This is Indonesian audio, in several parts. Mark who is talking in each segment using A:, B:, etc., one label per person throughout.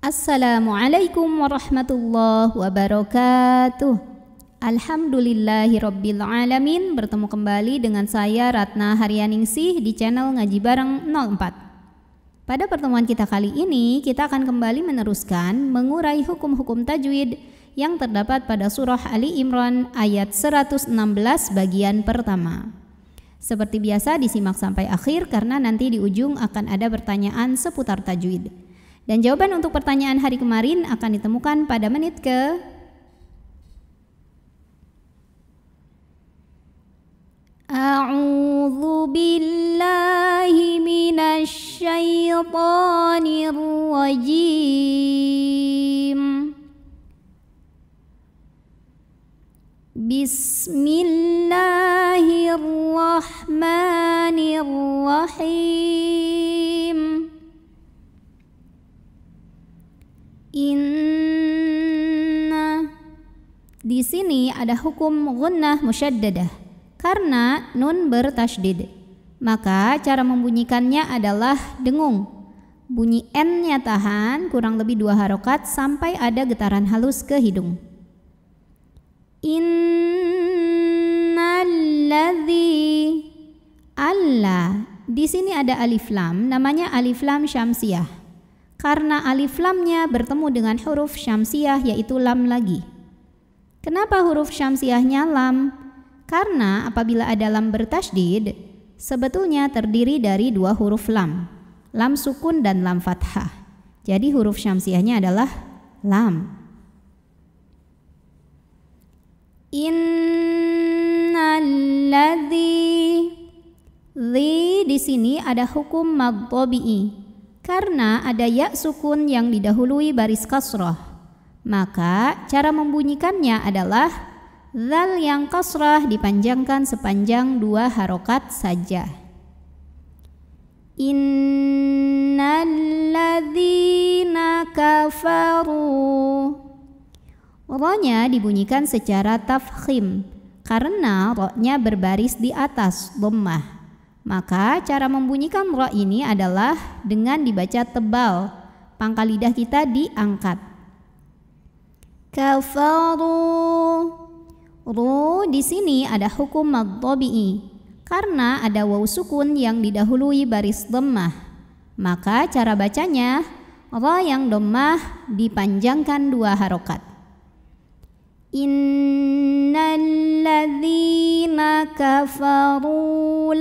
A: Assalamualaikum warahmatullahi wabarakatuh. Alhamdulillahi alamin. Bertemu kembali dengan saya Ratna Haryaningsih di channel Ngaji Bareng 04. Pada pertemuan kita kali ini, kita akan kembali meneruskan mengurai hukum-hukum tajwid yang terdapat pada surah Ali Imran ayat 116 bagian pertama. Seperti biasa disimak sampai akhir karena nanti di ujung akan ada pertanyaan seputar tajwid. Dan jawaban untuk pertanyaan hari kemarin akan ditemukan pada menit ke A'udzu billahi minasy syaithanir rajim Bismillahirrahmanirrahim inna di sini ada hukum gunnah musyaddadah karena nun bertasydid. Maka cara membunyikannya adalah dengung. Bunyi N-nya tahan kurang lebih dua harokat sampai ada getaran halus ke hidung. Innalladzi Allah. Di sini ada alif lam, namanya alif lam syamsiah karena alif lamnya bertemu dengan huruf syamsiah yaitu lam lagi. Kenapa huruf syamsiahnya lam? Karena apabila ada lam bertasydid, sebetulnya terdiri dari dua huruf lam, lam sukun dan lam fathah. Jadi huruf syamsiahnya adalah lam. Innalladzi di sini ada hukum madhobi'i karena ada ya sukun yang didahului baris kasroh, maka cara membunyikannya adalah zal yang kasroh dipanjangkan sepanjang dua harokat saja. Innalladzina kafaru Ronya dibunyikan secara tafkhim karena roknya berbaris di atas lemah. Maka cara membunyikan ro ini adalah dengan dibaca tebal, pangkal lidah kita diangkat. Kafaru. Ru di sini ada hukum madhobi'i karena ada waw sukun yang didahului baris dhammah. Maka cara bacanya ra yang dhammah dipanjangkan dua harokat. إن الذين كفروا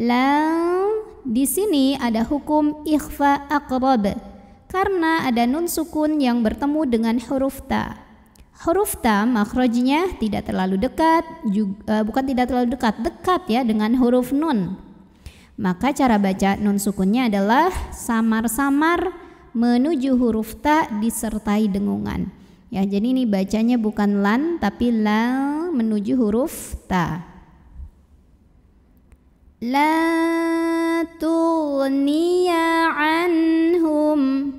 A: lan di sini ada hukum ikhfa akrab karena ada nun sukun yang bertemu dengan huruf ta. Huruf ta makrojnya tidak terlalu dekat, juga, e, bukan tidak terlalu dekat, dekat ya dengan huruf nun. Maka cara baca nun sukunnya adalah samar-samar menuju huruf ta disertai dengungan. Ya, jadi ini bacanya bukan lan tapi la menuju huruf ta. La tughniya anhum.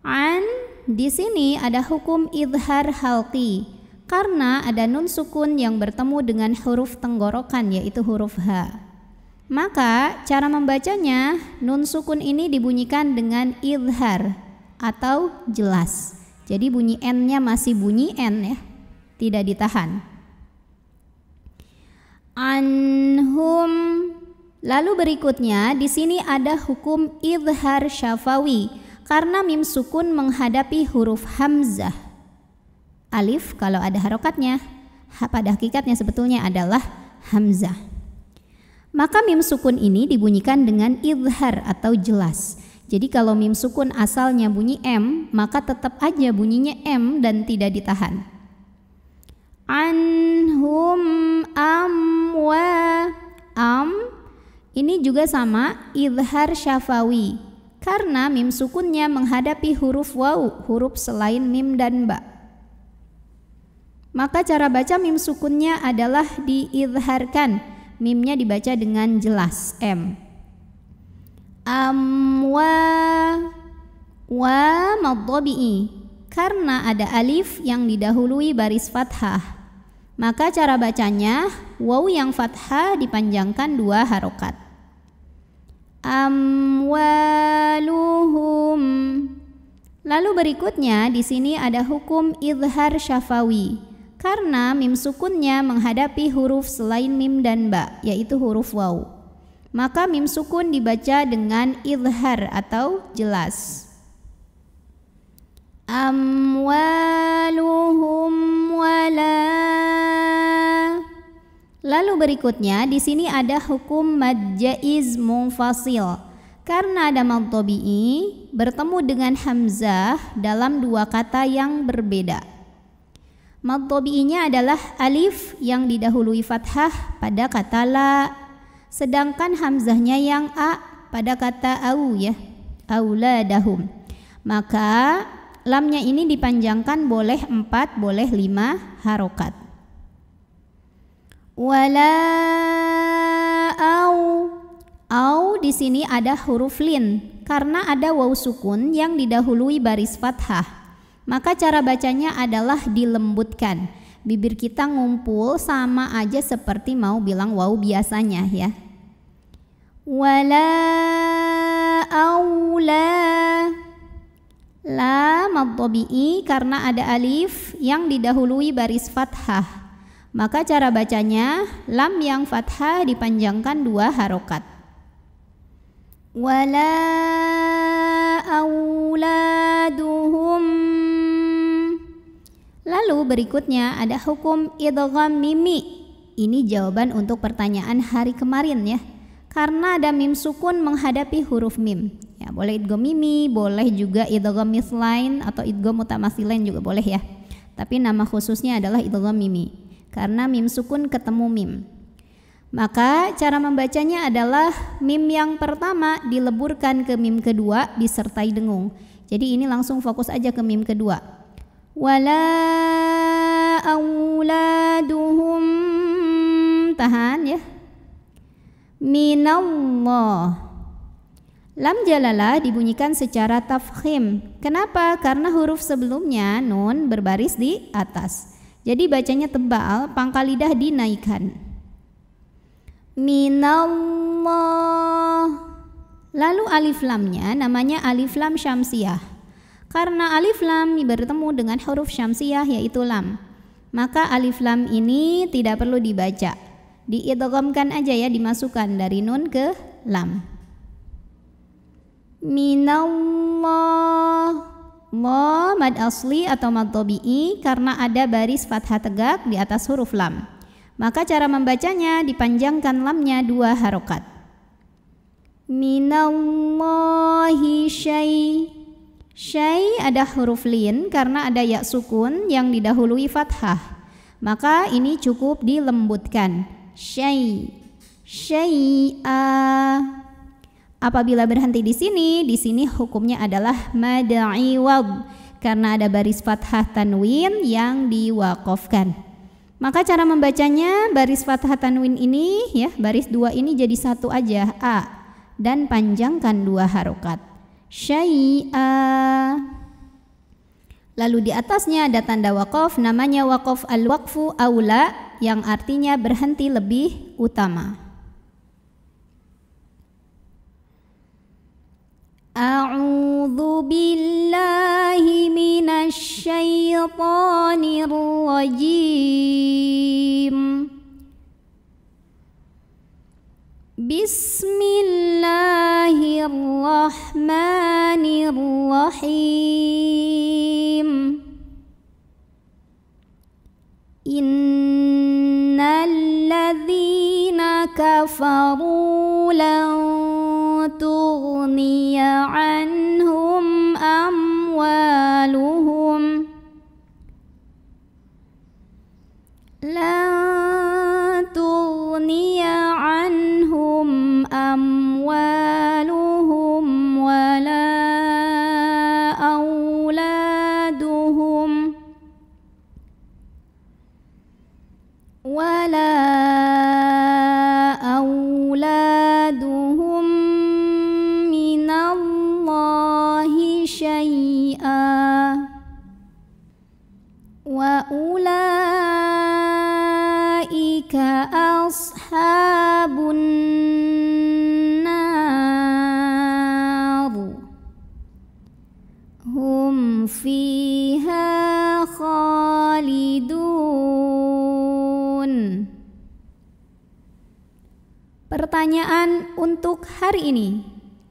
A: An di sini ada hukum idhar halki karena ada nun sukun yang bertemu dengan huruf tenggorokan yaitu huruf ha. Maka cara membacanya nun sukun ini dibunyikan dengan idhar atau jelas. Jadi bunyi n-nya masih bunyi n ya, tidak ditahan. Anhum Lalu berikutnya di sini ada hukum idhar syafawi karena mim sukun menghadapi huruf hamzah. Alif kalau ada harokatnya pada hakikatnya sebetulnya adalah hamzah. Maka mim sukun ini dibunyikan dengan idhar atau jelas. Jadi kalau mim sukun asalnya bunyi M, maka tetap aja bunyinya M dan tidak ditahan. Anhum amwa am ini juga sama idhar syafawi karena mim sukunnya menghadapi huruf waw, huruf selain mim dan ba. Maka cara baca mim sukunnya adalah diidharkan mimnya dibaca dengan jelas M amwa wa madhabi'i karena ada alif yang didahului baris fathah maka cara bacanya waw yang fathah dipanjangkan dua harokat amwaluhum lalu berikutnya di sini ada hukum idhar syafawi karena mim sukunnya menghadapi huruf selain mim dan ba, yaitu huruf waw. Maka mim sukun dibaca dengan idhar atau jelas. Amwaluhum wala Lalu berikutnya di sini ada hukum mad jaiz Karena ada mad bertemu dengan hamzah dalam dua kata yang berbeda. Mad adalah alif yang didahului fathah pada kata la, sedangkan hamzahnya yang a pada kata au ya, dahum. Maka lamnya ini dipanjangkan boleh empat, boleh lima harokat. Wala au Au di sini ada huruf lin karena ada waw sukun yang didahului baris fathah. Maka cara bacanya adalah dilembutkan. Bibir kita ngumpul sama aja seperti mau bilang wow biasanya ya. Wala aula la maddobi'i karena ada alif yang didahului baris fathah. Maka cara bacanya lam yang fathah dipanjangkan dua harokat. Wala auladuhum Lalu berikutnya ada hukum idgham mimi. Ini jawaban untuk pertanyaan hari kemarin ya. Karena ada mim sukun menghadapi huruf mim. Ya, boleh idgham mimi, boleh juga idgham mislain atau idgham lain juga boleh ya. Tapi nama khususnya adalah idgham mimi karena mim sukun ketemu mim. Maka cara membacanya adalah mim yang pertama dileburkan ke mim kedua disertai dengung. Jadi ini langsung fokus aja ke mim kedua wala تهان tahan ya الله lam jalalah dibunyikan secara tafkhim kenapa karena huruf sebelumnya nun berbaris di atas jadi bacanya tebal pangkal lidah dinaikkan minallah lalu alif lamnya namanya alif lam syamsiah karena alif lam bertemu dengan huruf syamsiah yaitu lam. Maka alif lam ini tidak perlu dibaca. Diidghamkan aja ya dimasukkan dari nun ke lam. Minallah mad asli atau mad tabi'i karena ada baris fathah tegak di atas huruf lam. Maka cara membacanya dipanjangkan lamnya dua harokat. Minallahi syai' Syai ada huruf lin karena ada ya sukun yang didahului fathah. Maka ini cukup dilembutkan. Syai. a Apabila berhenti di sini, di sini hukumnya adalah wab karena ada baris fathah tanwin yang diwakofkan. Maka cara membacanya baris fathah tanwin ini ya, baris dua ini jadi satu aja a dan panjangkan dua harokat syai'a Lalu di atasnya ada tanda wakaf namanya wakaf al-waqfu aula yang artinya berhenti lebih utama. A'udzu billahi minasy shaytanir rajim. Bismillah الرحيم إن الذين كفروا ولا pertanyaan untuk hari ini.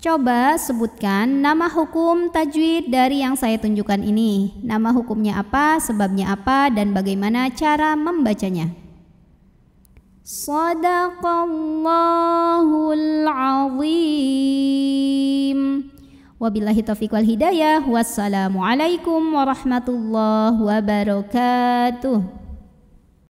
A: Coba sebutkan nama hukum tajwid dari yang saya tunjukkan ini. Nama hukumnya apa, sebabnya apa, dan bagaimana cara membacanya. Sadaqallahul azim. Wabillahi taufiq wal hidayah. Wassalamualaikum warahmatullahi wabarakatuh.